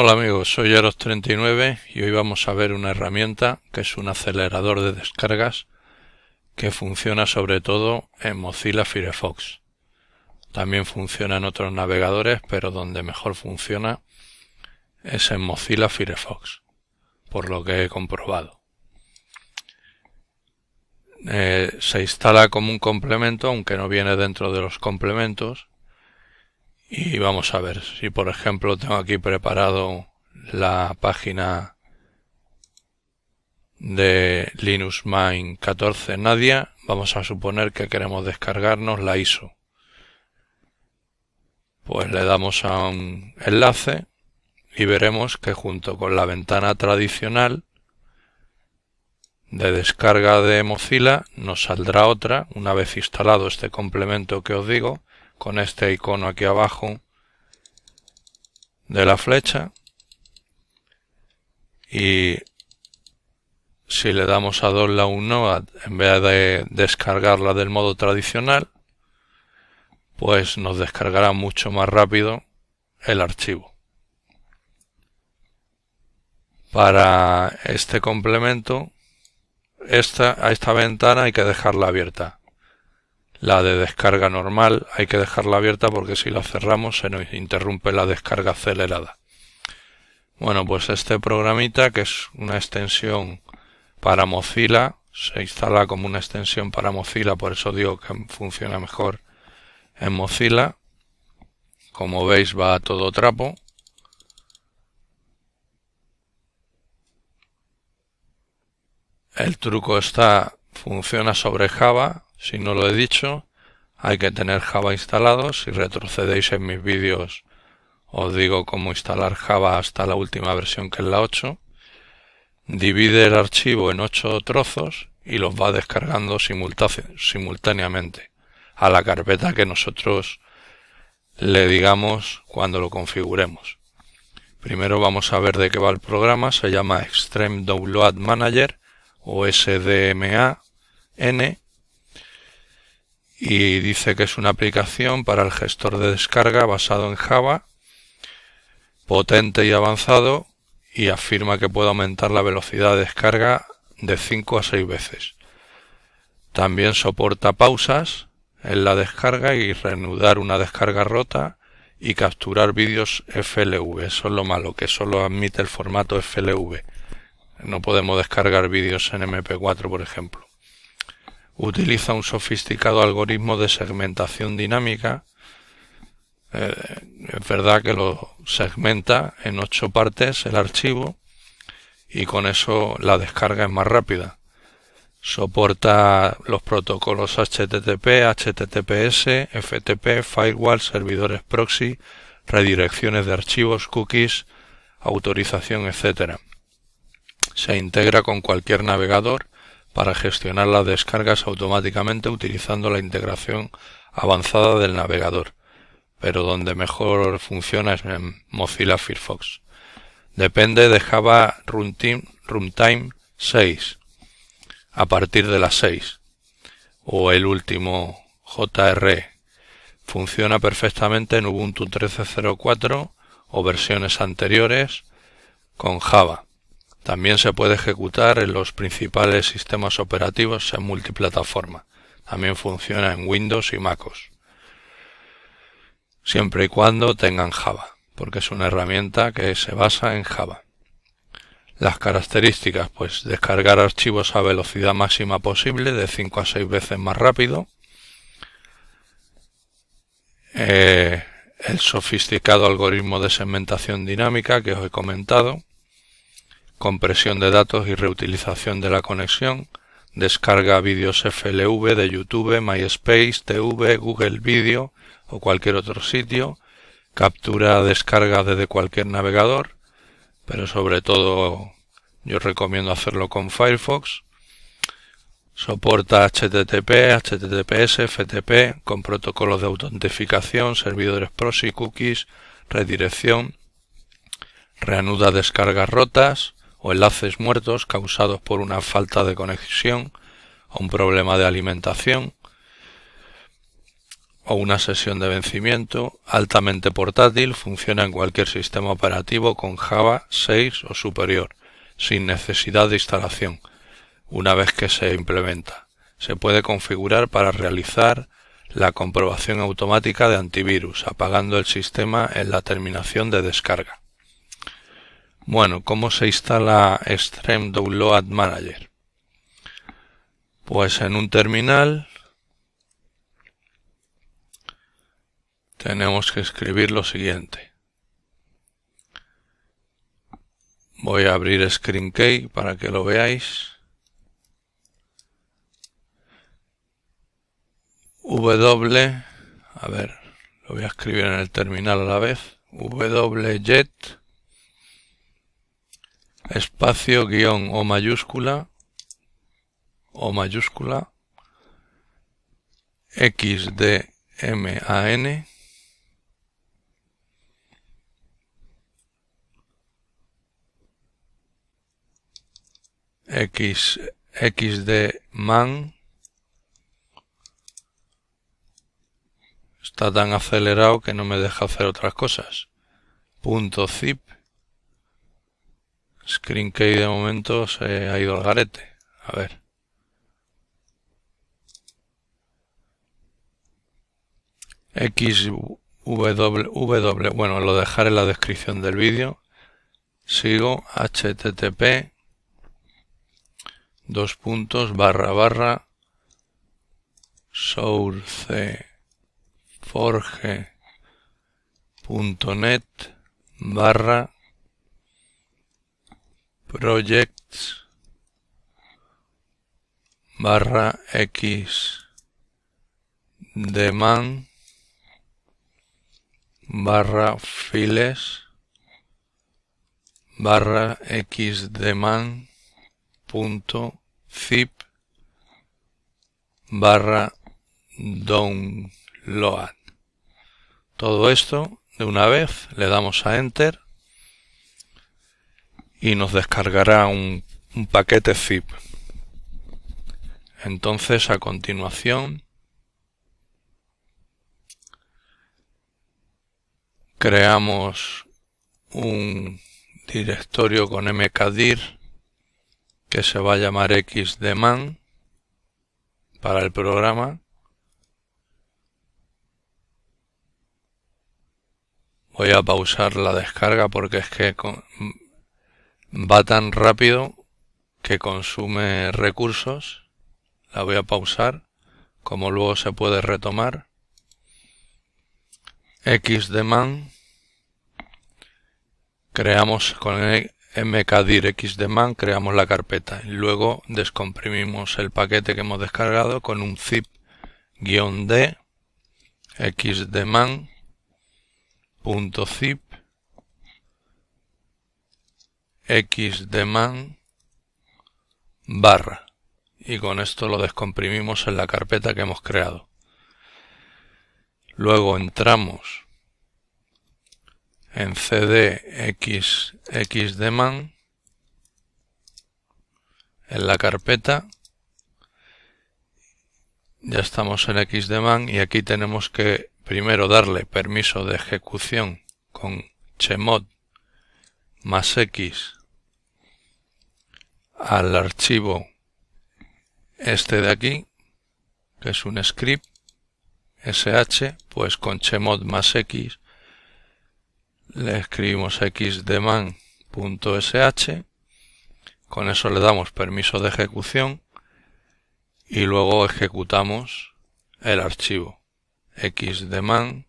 Hola amigos, soy Eros39 y hoy vamos a ver una herramienta que es un acelerador de descargas que funciona sobre todo en Mozilla Firefox. También funciona en otros navegadores, pero donde mejor funciona es en Mozilla Firefox, por lo que he comprobado. Eh, se instala como un complemento, aunque no viene dentro de los complementos, y vamos a ver si por ejemplo tengo aquí preparado la página de Linux Mine 14 Nadia, vamos a suponer que queremos descargarnos la ISO. Pues le damos a un enlace y veremos que junto con la ventana tradicional de descarga de Mozilla nos saldrá otra, una vez instalado este complemento que os digo, con este icono aquí abajo de la flecha y si le damos a la Unoad en vez de descargarla del modo tradicional pues nos descargará mucho más rápido el archivo para este complemento esta, a esta ventana hay que dejarla abierta la de descarga normal hay que dejarla abierta porque si la cerramos se nos interrumpe la descarga acelerada bueno pues este programita que es una extensión para Mozilla se instala como una extensión para Mozilla por eso digo que funciona mejor en Mozilla como veis va a todo trapo el truco está Funciona sobre Java, si no lo he dicho, hay que tener Java instalado. Si retrocedéis en mis vídeos os digo cómo instalar Java hasta la última versión que es la 8. Divide el archivo en 8 trozos y los va descargando simultáneamente a la carpeta que nosotros le digamos cuando lo configuremos. Primero vamos a ver de qué va el programa, se llama Extreme Download Manager o SDMA y dice que es una aplicación para el gestor de descarga basado en Java, potente y avanzado, y afirma que puede aumentar la velocidad de descarga de 5 a 6 veces. También soporta pausas en la descarga y reanudar una descarga rota y capturar vídeos FLV. Eso es lo malo, que solo admite el formato FLV. No podemos descargar vídeos en MP4, por ejemplo utiliza un sofisticado algoritmo de segmentación dinámica. Eh, es verdad que lo segmenta en ocho partes el archivo y con eso la descarga es más rápida. Soporta los protocolos HTTP, HTTPS, FTP, firewall, servidores proxy, redirecciones de archivos, cookies, autorización, etc. Se integra con cualquier navegador para gestionar las descargas automáticamente utilizando la integración avanzada del navegador, pero donde mejor funciona es en Mozilla Firefox. Depende de Java Runtime, Runtime 6, a partir de las 6, o el último JR. Funciona perfectamente en Ubuntu 13.04 o versiones anteriores con Java. También se puede ejecutar en los principales sistemas operativos en multiplataforma. También funciona en Windows y MacOS. Siempre y cuando tengan Java, porque es una herramienta que se basa en Java. Las características, pues descargar archivos a velocidad máxima posible, de 5 a 6 veces más rápido. Eh, el sofisticado algoritmo de segmentación dinámica que os he comentado compresión de datos y reutilización de la conexión, descarga vídeos FLV de YouTube, MySpace, TV, Google Video o cualquier otro sitio, captura descarga desde cualquier navegador, pero sobre todo yo recomiendo hacerlo con Firefox. Soporta HTTP, HTTPS, FTP con protocolos de autentificación, servidores proxy, cookies, redirección. Reanuda descargas rotas enlaces muertos causados por una falta de conexión o un problema de alimentación o una sesión de vencimiento, altamente portátil, funciona en cualquier sistema operativo con Java 6 o superior, sin necesidad de instalación, una vez que se implementa. Se puede configurar para realizar la comprobación automática de antivirus, apagando el sistema en la terminación de descarga. Bueno, ¿cómo se instala Extreme Download Manager? Pues en un terminal tenemos que escribir lo siguiente. Voy a abrir ScreenKey para que lo veáis. W, a ver, lo voy a escribir en el terminal a la vez. WJet espacio guión o mayúscula o mayúscula x d m a n x man está tan acelerado que no me deja hacer otras cosas punto zip Screen de momento se ha ido al garete. A ver. XW, w, bueno, lo dejaré en la descripción del vídeo. Sigo http dos puntos barra barra sourceforge.net barra project barra x demand barra files barra x man punto zip barra don download todo esto de una vez le damos a enter y nos descargará un, paquete zip. Entonces a continuación creamos un directorio con mkdir que se va a llamar xdeman para el programa. Voy a pausar la descarga porque es que va tan rápido que consume recursos. La voy a pausar, como luego se puede retomar. X Creamos con mkdir x creamos la carpeta. luego descomprimimos el paquete que hemos descargado con un zip-d xdemand.zip xdemand barra y con esto lo descomprimimos en la carpeta que hemos creado. Luego entramos en cd xdemand en la carpeta ya estamos en xdemand y aquí tenemos que primero darle permiso de ejecución con chmod más x al archivo este de aquí, que es un script sh, pues con chmod más x le escribimos xdemand.sh, con eso le damos permiso de ejecución y luego ejecutamos el archivo xdemand.sh.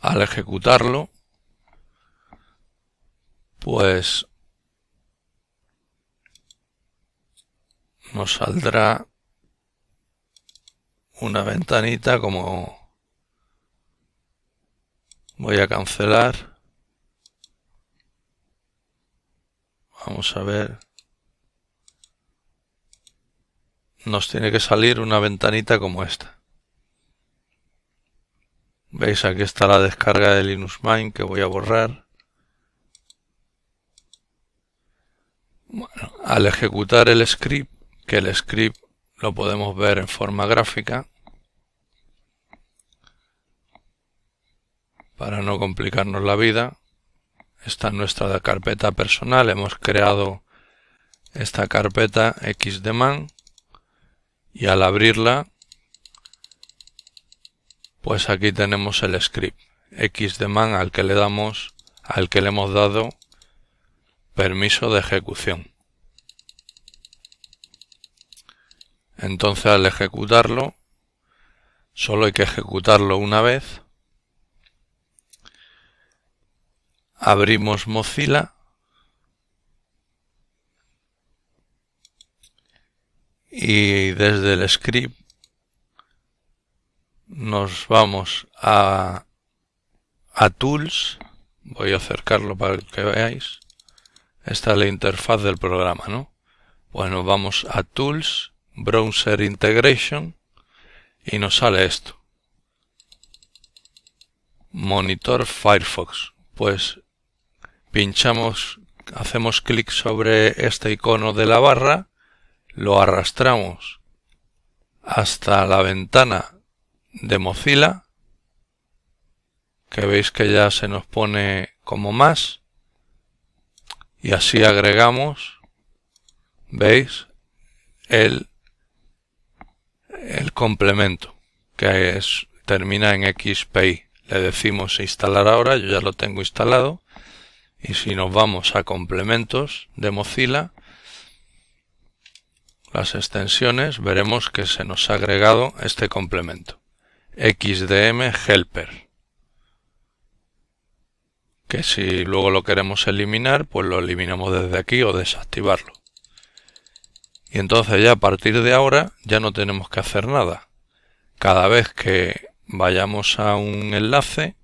Al ejecutarlo pues nos saldrá una ventanita como voy a cancelar vamos a ver nos tiene que salir una ventanita como esta veis aquí está la descarga de Linux Mint que voy a borrar al ejecutar el script, que el script lo podemos ver en forma gráfica, para no complicarnos la vida, está en nuestra carpeta personal, hemos creado esta carpeta xdemand y al abrirla pues aquí tenemos el script xdemand al que le damos al que le hemos dado Permiso de ejecución. Entonces al ejecutarlo, solo hay que ejecutarlo una vez. Abrimos Mozilla. Y desde el script nos vamos a, a Tools. Voy a acercarlo para que veáis. Esta es la interfaz del programa, ¿no? Bueno, vamos a Tools, Browser Integration y nos sale esto. Monitor Firefox. Pues pinchamos, hacemos clic sobre este icono de la barra, lo arrastramos hasta la ventana de Mozilla, que veis que ya se nos pone como más, y así agregamos, veis, el, el complemento que es, termina en XPI. Le decimos instalar ahora, yo ya lo tengo instalado. Y si nos vamos a complementos de Mozilla, las extensiones, veremos que se nos ha agregado este complemento. XDM Helper que si luego lo queremos eliminar, pues lo eliminamos desde aquí o desactivarlo. Y entonces ya a partir de ahora ya no tenemos que hacer nada. Cada vez que vayamos a un enlace,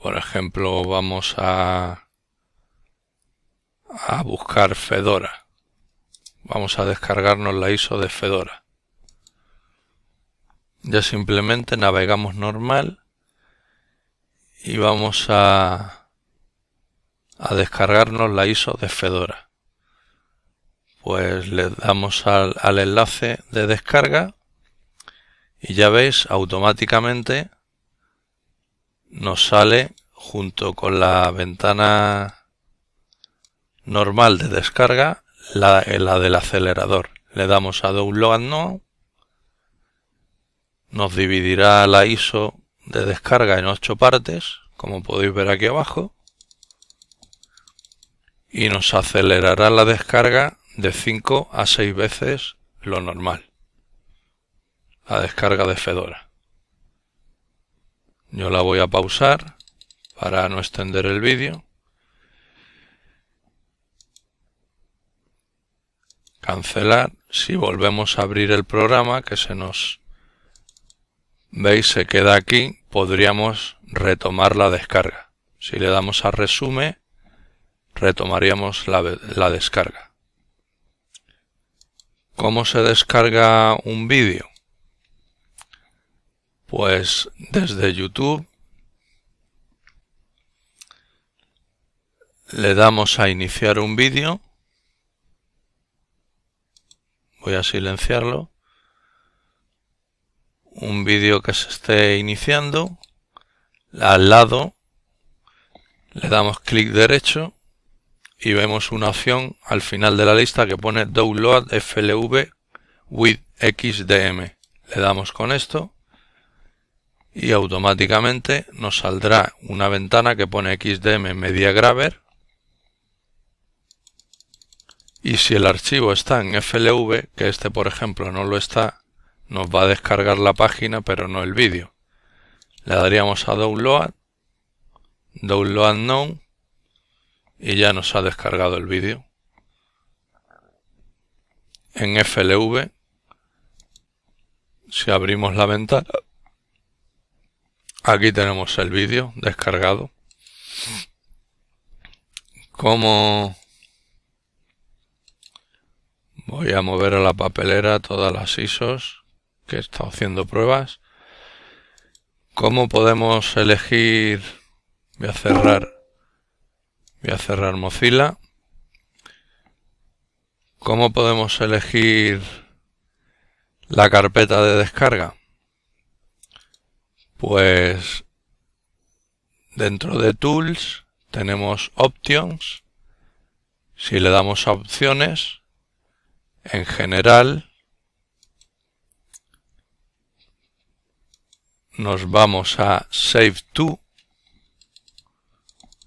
por ejemplo, vamos a, a buscar Fedora. Vamos a descargarnos la ISO de Fedora. Ya simplemente navegamos normal y vamos a, a descargarnos la ISO de Fedora. Pues le damos al, al enlace de descarga y ya veis automáticamente nos sale junto con la ventana normal de descarga la, la, del acelerador. Le damos a Download no Nos dividirá la ISO de descarga en ocho partes, como podéis ver aquí abajo, y nos acelerará la descarga de 5 a 6 veces lo normal, la descarga de Fedora. Yo la voy a pausar para no extender el vídeo. Cancelar. Si volvemos a abrir el programa que se nos veis se queda aquí, podríamos retomar la descarga. Si le damos a resume, retomaríamos la, la descarga. ¿Cómo se descarga un vídeo? Pues desde YouTube le damos a iniciar un vídeo. Voy a silenciarlo un vídeo que se esté iniciando, al lado le damos clic derecho y vemos una opción al final de la lista que pone Download FLV with XDM. Le damos con esto y automáticamente nos saldrá una ventana que pone XDM Media Grabber y si el archivo está en FLV, que este por ejemplo no lo está, nos va a descargar la página, pero no el vídeo. Le daríamos a Download, Download Now, y ya nos ha descargado el vídeo. En FLV, si abrimos la ventana, aquí tenemos el vídeo descargado. Como voy a mover a la papelera todas las ISOs que he haciendo pruebas. ¿Cómo podemos elegir? Voy a cerrar. Voy a cerrar Mozilla. ¿Cómo podemos elegir la carpeta de descarga? Pues dentro de Tools tenemos Options. Si le damos a Opciones, en general nos vamos a Save To.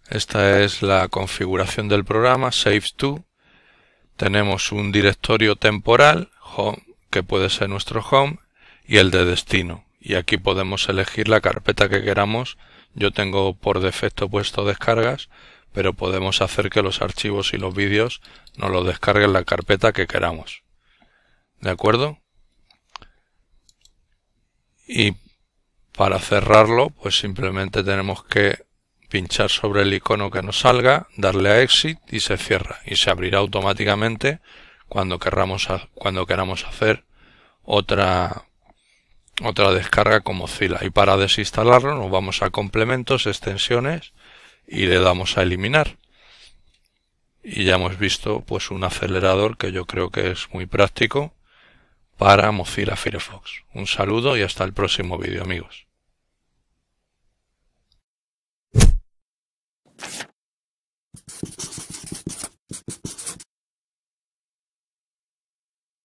Esta es la configuración del programa, Save To. Tenemos un directorio temporal, home, que puede ser nuestro home, y el de destino. Y aquí podemos elegir la carpeta que queramos. Yo tengo por defecto puesto descargas, pero podemos hacer que los archivos y los vídeos nos los descarguen la carpeta que queramos. ¿De acuerdo? Y para cerrarlo, pues simplemente tenemos que pinchar sobre el icono que nos salga, darle a Exit y se cierra. Y se abrirá automáticamente cuando, queramos hacer otra, otra descarga como Mozilla. Y para desinstalarlo nos vamos a complementos, extensiones y le damos a eliminar. Y ya hemos visto pues un acelerador que yo creo que es muy práctico para Mozilla Firefox. Un saludo y hasta el próximo vídeo amigos.